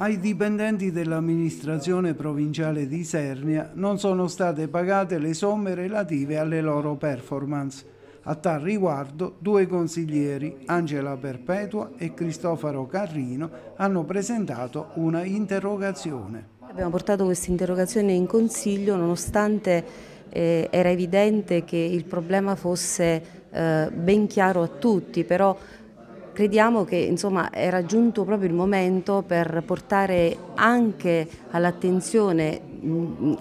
Ai dipendenti dell'amministrazione provinciale di Sernia non sono state pagate le somme relative alle loro performance. A tal riguardo, due consiglieri, Angela Perpetua e Cristoforo Carrino, hanno presentato una interrogazione. Abbiamo portato questa interrogazione in consiglio nonostante eh, era evidente che il problema fosse eh, ben chiaro a tutti, però crediamo che insomma, era giunto proprio il momento per portare anche all'attenzione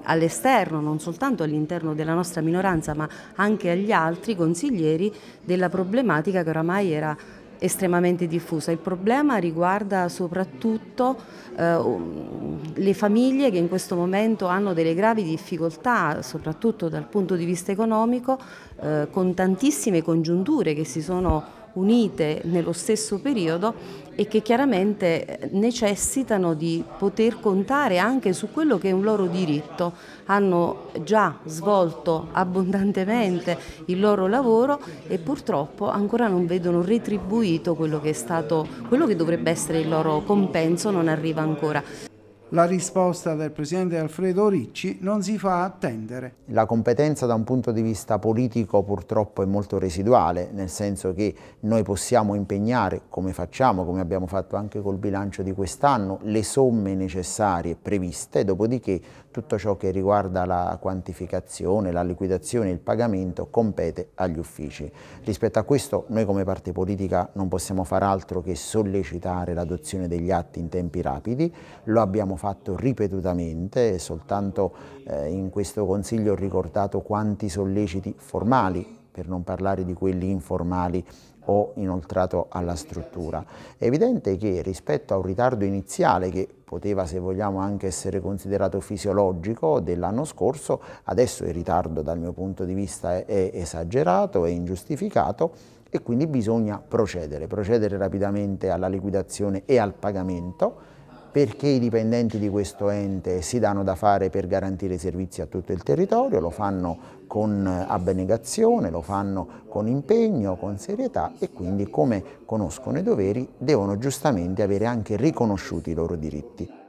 all'esterno, non soltanto all'interno della nostra minoranza, ma anche agli altri consiglieri della problematica che oramai era estremamente diffusa. Il problema riguarda soprattutto eh, um, le famiglie che in questo momento hanno delle gravi difficoltà, soprattutto dal punto di vista economico, eh, con tantissime congiunture che si sono unite nello stesso periodo e che chiaramente necessitano di poter contare anche su quello che è un loro diritto. Hanno già svolto abbondantemente il loro lavoro e purtroppo ancora non vedono retribuito quello che, stato, quello che dovrebbe essere il loro compenso, non arriva ancora. La risposta del presidente Alfredo Ricci non si fa attendere. La competenza da un punto di vista politico purtroppo è molto residuale, nel senso che noi possiamo impegnare, come facciamo, come abbiamo fatto anche col bilancio di quest'anno, le somme necessarie previste, dopodiché tutto ciò che riguarda la quantificazione, la liquidazione, e il pagamento compete agli uffici. Rispetto a questo noi come parte politica non possiamo far altro che sollecitare l'adozione degli atti in tempi rapidi, lo abbiamo fatto ripetutamente e soltanto eh, in questo Consiglio ho ricordato quanti solleciti formali, per non parlare di quelli informali, ho inoltrato alla struttura. È evidente che rispetto a un ritardo iniziale che poteva se vogliamo anche essere considerato fisiologico dell'anno scorso, adesso il ritardo dal mio punto di vista è esagerato, è ingiustificato e quindi bisogna procedere, procedere rapidamente alla liquidazione e al pagamento perché i dipendenti di questo ente si danno da fare per garantire i servizi a tutto il territorio, lo fanno con abnegazione, lo fanno con impegno, con serietà e quindi come conoscono i doveri devono giustamente avere anche riconosciuti i loro diritti.